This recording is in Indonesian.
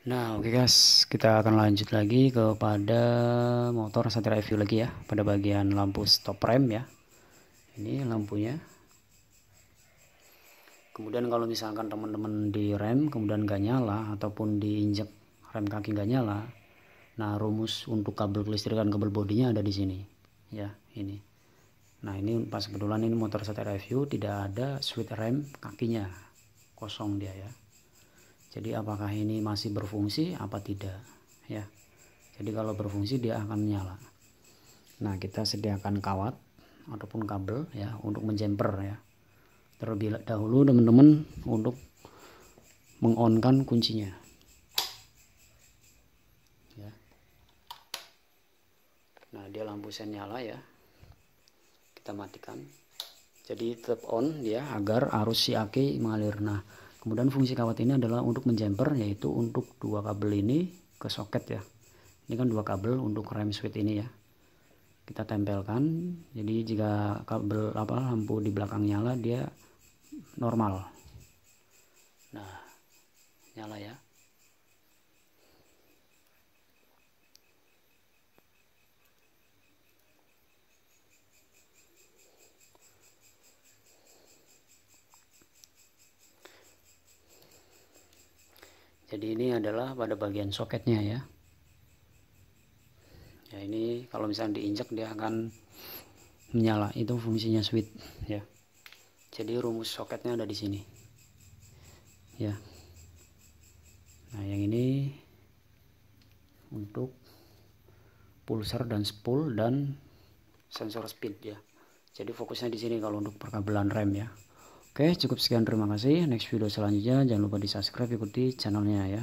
Nah, oke okay guys, kita akan lanjut lagi kepada motor Satria review lagi ya, pada bagian lampu stop rem ya. Ini lampunya. Kemudian kalau misalkan teman-teman di rem kemudian gak nyala ataupun diinjak rem kaki gak nyala, nah rumus untuk kabel kelistrikan kabel bodinya ada di sini, ya ini. Nah ini pas kebetulan ini motor Satria review tidak ada switch rem kakinya, kosong dia ya jadi apakah ini masih berfungsi apa tidak ya jadi kalau berfungsi dia akan menyala nah kita sediakan kawat ataupun kabel ya untuk menjemper ya terlebih dahulu teman-teman untuk mengonkan kuncinya ya. nah dia lampu sen nyala ya kita matikan jadi tetap on ya agar arus si aki mengalir nah kemudian fungsi kawat ini adalah untuk menjemper, yaitu untuk dua kabel ini ke soket ya ini kan dua kabel untuk rem switch ini ya kita tempelkan jadi jika kabel apa lampu di belakang nyala dia normal nah nyala ya jadi ini adalah pada bagian soketnya ya ya ini kalau misalnya diinjak dia akan menyala itu fungsinya switch ya jadi rumus soketnya ada di sini ya nah yang ini untuk pulsar dan spool dan sensor speed ya jadi fokusnya di sini kalau untuk perkabelan rem ya Oke, cukup sekian. Terima kasih. Next video selanjutnya, jangan lupa di subscribe, ikuti channelnya ya.